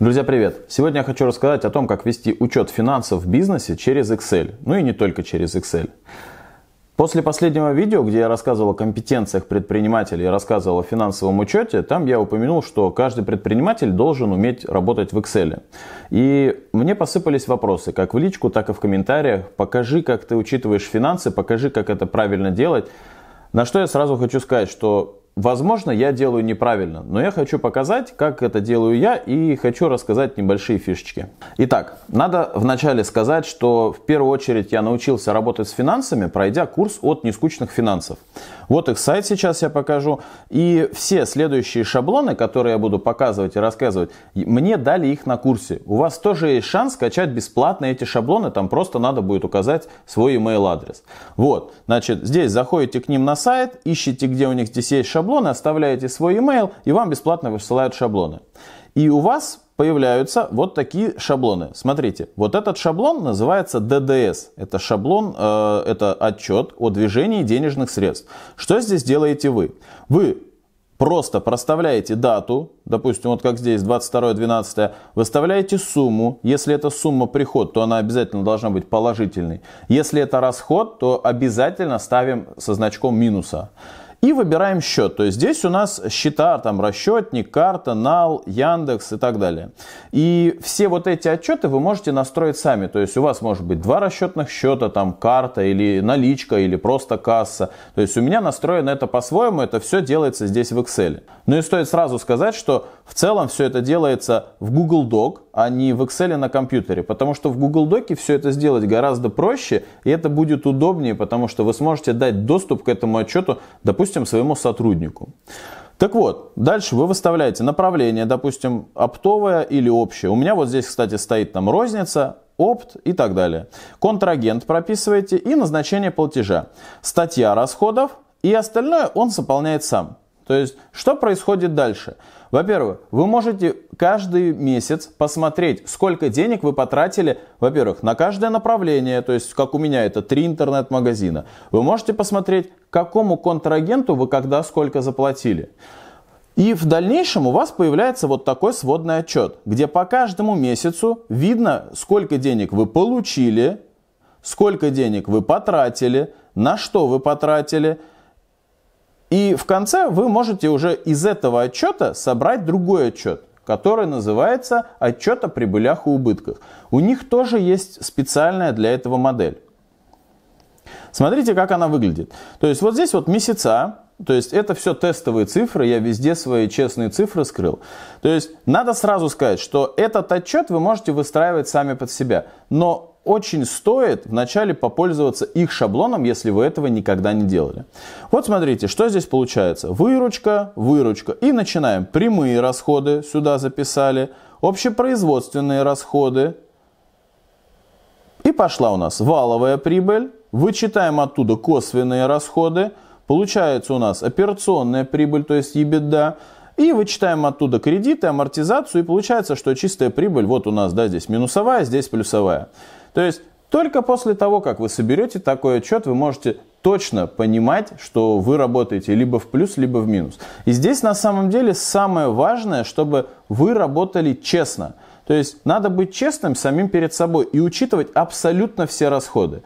Друзья, привет! Сегодня я хочу рассказать о том, как вести учет финансов в бизнесе через Excel, ну и не только через Excel. После последнего видео, где я рассказывал о компетенциях предпринимателей и рассказывал о финансовом учете, там я упомянул, что каждый предприниматель должен уметь работать в Excel. И мне посыпались вопросы, как в личку, так и в комментариях. Покажи, как ты учитываешь финансы, покажи, как это правильно делать. На что я сразу хочу сказать, что Возможно, я делаю неправильно, но я хочу показать, как это делаю я и хочу рассказать небольшие фишечки. Итак, надо вначале сказать, что в первую очередь я научился работать с финансами, пройдя курс от нескучных финансов. Вот их сайт сейчас я покажу. И все следующие шаблоны, которые я буду показывать и рассказывать, мне дали их на курсе. У вас тоже есть шанс скачать бесплатно эти шаблоны, там просто надо будет указать свой email адрес. Вот, значит, здесь заходите к ним на сайт, ищите, где у них здесь есть шаблоны шаблоны, оставляете свой email, и вам бесплатно высылают шаблоны. И у вас появляются вот такие шаблоны. Смотрите, вот этот шаблон называется ддс Это шаблон, э, это отчет о движении денежных средств. Что здесь делаете вы? Вы просто проставляете дату, допустим, вот как здесь 22-12, выставляете сумму. Если это сумма приход, то она обязательно должна быть положительной. Если это расход, то обязательно ставим со значком минуса. И выбираем счет. То есть здесь у нас счета, там расчетник, карта, НАЛ, Яндекс и так далее. И все вот эти отчеты вы можете настроить сами. То есть у вас может быть два расчетных счета, там карта или наличка или просто касса. То есть у меня настроено это по-своему, это все делается здесь в Excel. Ну и стоит сразу сказать, что в целом все это делается в Google Doc, а не в Excel на компьютере, потому что в Google Доке все это сделать гораздо проще, и это будет удобнее, потому что вы сможете дать доступ к этому отчету, допустим, допустим, своему сотруднику. Так вот, дальше вы выставляете направление, допустим, оптовое или общее. У меня вот здесь, кстати, стоит там розница, опт и так далее. Контрагент прописываете и назначение платежа. Статья расходов и остальное он заполняет сам. То есть, что происходит дальше? Во-первых, вы можете каждый месяц посмотреть, сколько денег вы потратили, во-первых, на каждое направление, то есть, как у меня, это три интернет-магазина. Вы можете посмотреть, какому контрагенту вы когда сколько заплатили. И в дальнейшем у вас появляется вот такой сводный отчет, где по каждому месяцу видно, сколько денег вы получили, сколько денег вы потратили, на что вы потратили – и в конце вы можете уже из этого отчета собрать другой отчет, который называется «Отчет о прибылях и убытках». У них тоже есть специальная для этого модель. Смотрите, как она выглядит. То есть вот здесь вот месяца, то есть это все тестовые цифры, я везде свои честные цифры скрыл. То есть надо сразу сказать, что этот отчет вы можете выстраивать сами под себя. Но очень стоит вначале попользоваться их шаблоном, если вы этого никогда не делали. Вот смотрите, что здесь получается. Выручка, выручка. И начинаем. Прямые расходы сюда записали. Общепроизводственные расходы. И пошла у нас валовая прибыль. Вычитаем оттуда косвенные расходы. Получается у нас операционная прибыль, то есть EBITDA. И вычитаем оттуда кредиты, амортизацию, и получается, что чистая прибыль, вот у нас, да, здесь минусовая, здесь плюсовая. То есть только после того, как вы соберете такой отчет, вы можете точно понимать, что вы работаете либо в плюс, либо в минус. И здесь на самом деле самое важное, чтобы вы работали честно. То есть надо быть честным самим перед собой и учитывать абсолютно все расходы.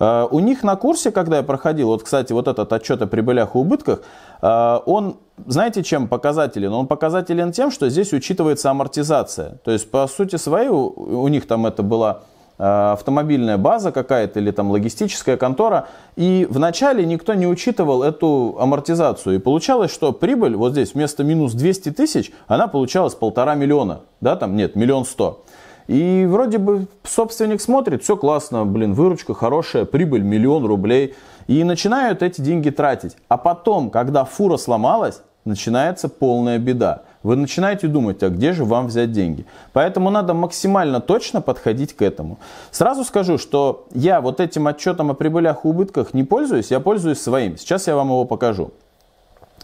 Э, у них на курсе, когда я проходил, вот, кстати, вот этот отчет о прибылях и убытках, э, он, знаете, чем показателен? Он показателен тем, что здесь учитывается амортизация. То есть, по сути своей, у них там это было. Э, автомобильная база какая-то или там логистическая контора. И вначале никто не учитывал эту амортизацию. И получалось, что прибыль вот здесь вместо минус 200 тысяч, она получалась полтора миллиона. Да, там нет, миллион сто. И вроде бы собственник смотрит, все классно, блин, выручка хорошая, прибыль миллион рублей. И начинают эти деньги тратить. А потом, когда фура сломалась, начинается полная беда вы начинаете думать, а где же вам взять деньги? Поэтому надо максимально точно подходить к этому. Сразу скажу, что я вот этим отчетом о прибылях и убытках не пользуюсь, я пользуюсь своим. Сейчас я вам его покажу.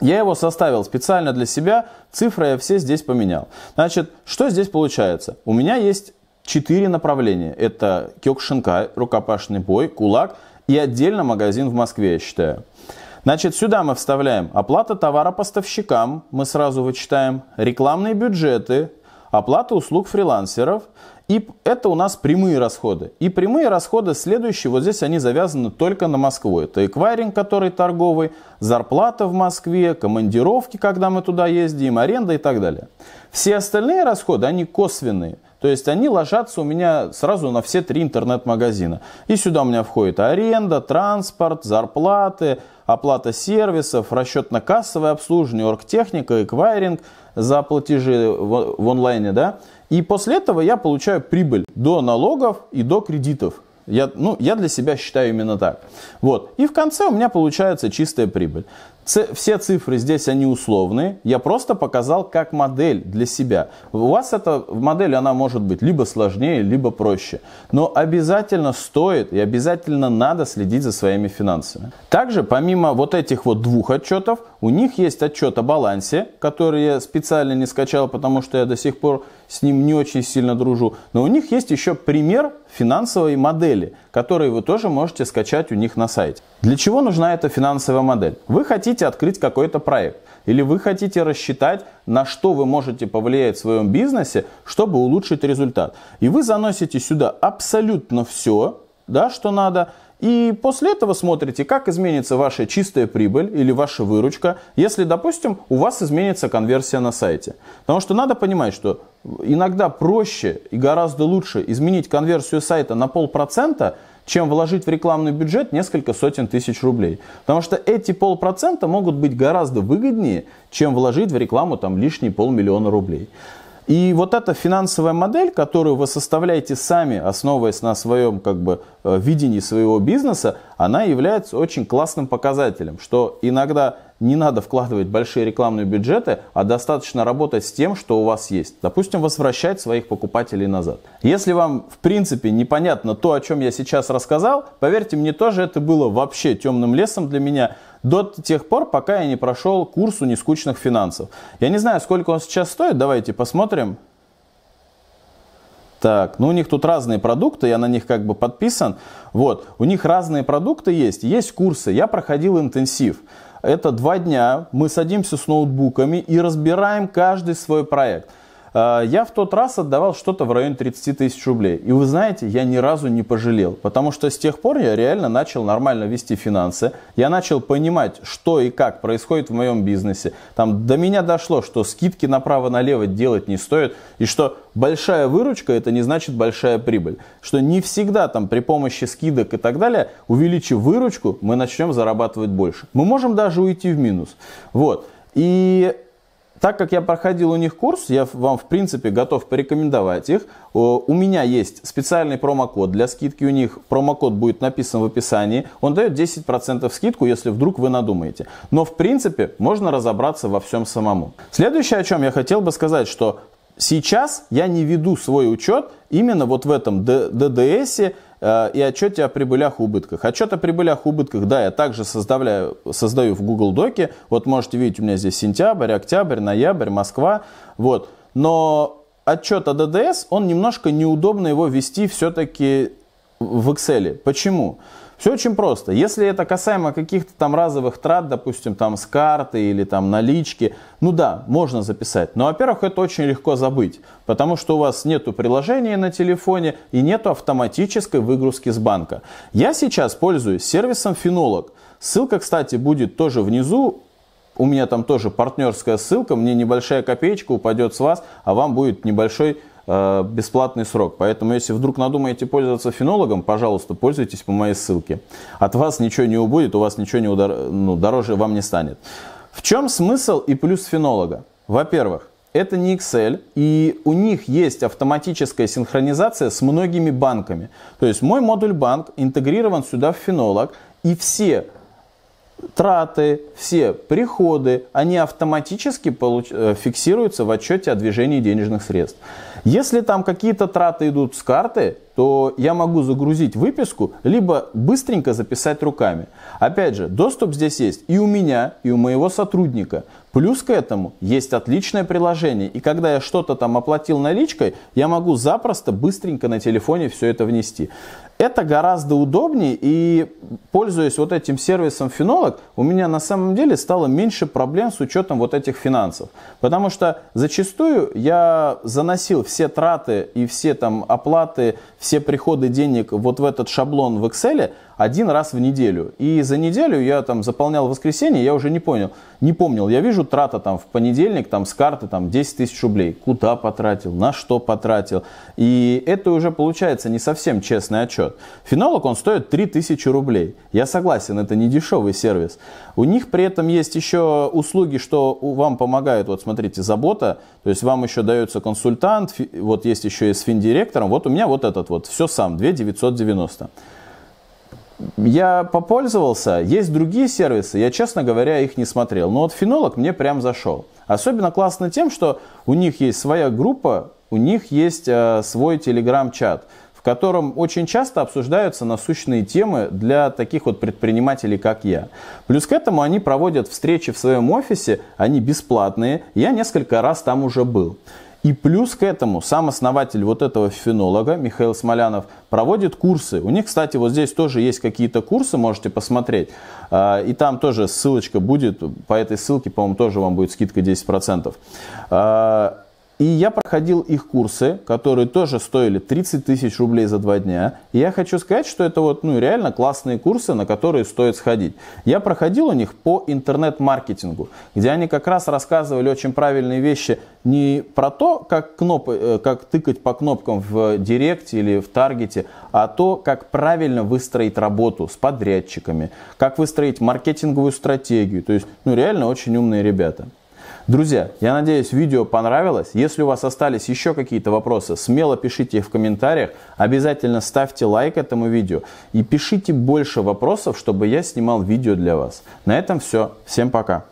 Я его составил специально для себя, цифры я все здесь поменял. Значит, что здесь получается? У меня есть четыре направления. Это кёкшинкай, рукопашный бой, кулак и отдельно магазин в Москве, я считаю. Значит, сюда мы вставляем оплата товара поставщикам, мы сразу вычитаем, рекламные бюджеты, оплата услуг фрилансеров. И это у нас прямые расходы. И прямые расходы следующие, вот здесь они завязаны только на Москву. Это эквайринг, который торговый, зарплата в Москве, командировки, когда мы туда ездим, аренда и так далее. Все остальные расходы, они косвенные – то есть они ложатся у меня сразу на все три интернет-магазина. И сюда у меня входит аренда, транспорт, зарплаты, оплата сервисов, расчетно-кассовое обслуживание, оргтехника, эквайринг за платежи в, в онлайне, да. И после этого я получаю прибыль до налогов и до кредитов. Я, ну, я для себя считаю именно так. Вот. И в конце у меня получается чистая прибыль все цифры здесь, они условные. Я просто показал как модель для себя. У вас эта модель, она может быть либо сложнее, либо проще. Но обязательно стоит и обязательно надо следить за своими финансами. Также, помимо вот этих вот двух отчетов, у них есть отчет о балансе, который я специально не скачал, потому что я до сих пор с ним не очень сильно дружу. Но у них есть еще пример финансовой модели, который вы тоже можете скачать у них на сайте. Для чего нужна эта финансовая модель? Вы хотите открыть какой-то проект или вы хотите рассчитать, на что вы можете повлиять в своем бизнесе, чтобы улучшить результат. И вы заносите сюда абсолютно все, да, что надо, и после этого смотрите, как изменится ваша чистая прибыль или ваша выручка, если, допустим, у вас изменится конверсия на сайте. Потому что надо понимать, что иногда проще и гораздо лучше изменить конверсию сайта на полпроцента, чем вложить в рекламный бюджет несколько сотен тысяч рублей. Потому что эти полпроцента могут быть гораздо выгоднее, чем вложить в рекламу там лишние полмиллиона рублей. И вот эта финансовая модель, которую вы составляете сами, основываясь на своем как бы, э, видении своего бизнеса, она является очень классным показателем, что иногда не надо вкладывать большие рекламные бюджеты, а достаточно работать с тем, что у вас есть. Допустим, возвращать своих покупателей назад. Если вам, в принципе, непонятно то, о чем я сейчас рассказал, поверьте мне, тоже это было вообще темным лесом для меня до тех пор, пока я не прошел курс у нескучных финансов. Я не знаю, сколько он сейчас стоит, давайте посмотрим. Так, ну у них тут разные продукты, я на них как бы подписан. Вот, у них разные продукты есть, есть курсы. Я проходил интенсив. Это два дня, мы садимся с ноутбуками и разбираем каждый свой проект. А, я в тот раз отдавал что-то в районе 30 тысяч рублей. И вы знаете, я ни разу не пожалел, потому что с тех пор я реально начал нормально вести финансы, я начал понимать, что и как происходит в моем бизнесе. Там до меня дошло, что скидки направо-налево делать не стоит, и что большая выручка это не значит большая прибыль. Что не всегда там при помощи скидок и так далее, увеличив выручку, мы начнем зарабатывать больше. Мы можем даже уйти в минус. Вот. И так как я проходил у них курс, я вам, в принципе, готов порекомендовать их. У меня есть специальный промокод для скидки у них. Промокод будет написан в описании. Он дает 10% скидку, если вдруг вы надумаете. Но, в принципе, можно разобраться во всем самому. Следующее, о чем я хотел бы сказать, что сейчас я не веду свой учет именно вот в этом ДДСе, Э, и отчете о прибылях и убытках. Отчет о прибылях и убытках, да, я также создавляю, создаю в Google Доке. Вот можете видеть, у меня здесь сентябрь, октябрь, ноябрь, Москва. Вот. Но отчет о ДДС, он немножко неудобно его вести все-таки в Excel. Почему? Почему? Все очень просто. Если это касаемо каких-то там разовых трат, допустим, там с карты или там налички, ну да, можно записать. Но, во-первых, это очень легко забыть, потому что у вас нету приложения на телефоне и нету автоматической выгрузки с банка. Я сейчас пользуюсь сервисом Финолог. Ссылка, кстати, будет тоже внизу. У меня там тоже партнерская ссылка, мне небольшая копеечка упадет с вас, а вам будет небольшой Э, бесплатный срок. Поэтому, если вдруг надумаете пользоваться фенологом, пожалуйста, пользуйтесь по моей ссылке. От вас ничего не убудет, у вас ничего не удор... ну, дороже вам не станет. В чем смысл и плюс фенолога? Во-первых, это не Excel, и у них есть автоматическая синхронизация с многими банками. То есть мой модуль банк интегрирован сюда в фенолог, и все траты, все приходы, они автоматически э, фиксируются в отчете о движении денежных средств. Если там какие-то траты идут с карты, то я могу загрузить выписку, либо быстренько записать руками. Опять же, доступ здесь есть и у меня, и у моего сотрудника. Плюс к этому есть отличное приложение, и когда я что-то там оплатил наличкой, я могу запросто быстренько на телефоне все это внести. Это гораздо удобнее, и пользуясь вот этим сервисом Финолог, у меня на самом деле стало меньше проблем с учетом вот этих финансов. Потому что зачастую я заносил все траты и все там оплаты, все приходы денег вот в этот шаблон в Excel, один раз в неделю. И за неделю я там заполнял воскресенье, я уже не понял, не помнил. Я вижу трата там в понедельник там с карты там 10 тысяч рублей. Куда потратил, на что потратил. И это уже получается не совсем честный отчет. Финолог он стоит 3000 рублей. Я согласен, это не дешевый сервис. У них при этом есть еще услуги, что вам помогают, вот смотрите, забота, то есть вам еще дается консультант, вот есть еще и с финдиректором, вот у меня вот этот вот, все сам, 2990. Я попользовался, есть другие сервисы, я, честно говоря, их не смотрел. Но вот фенолог мне прям зашел. Особенно классно тем, что у них есть своя группа, у них есть э, свой телеграм-чат, в котором очень часто обсуждаются насущные темы для таких вот предпринимателей, как я. Плюс к этому они проводят встречи в своем офисе, они бесплатные, я несколько раз там уже был. И плюс к этому сам основатель вот этого фенолога, Михаил Смолянов, проводит курсы. У них, кстати, вот здесь тоже есть какие-то курсы, можете посмотреть. А, и там тоже ссылочка будет, по этой ссылке, по-моему, тоже вам будет скидка 10%. И я проходил их курсы, которые тоже стоили 30 тысяч рублей за два дня. И я хочу сказать, что это вот, ну, реально классные курсы, на которые стоит сходить. Я проходил у них по интернет-маркетингу, где они как раз рассказывали очень правильные вещи не про то, как, кноп... Э, как тыкать по кнопкам в Директе или в Таргете, а то, как правильно выстроить работу с подрядчиками, как выстроить маркетинговую стратегию. То есть, ну, реально очень умные ребята. Друзья, я надеюсь, видео понравилось. Если у вас остались еще какие-то вопросы, смело пишите их в комментариях. Обязательно ставьте лайк этому видео и пишите больше вопросов, чтобы я снимал видео для вас. На этом все. Всем пока.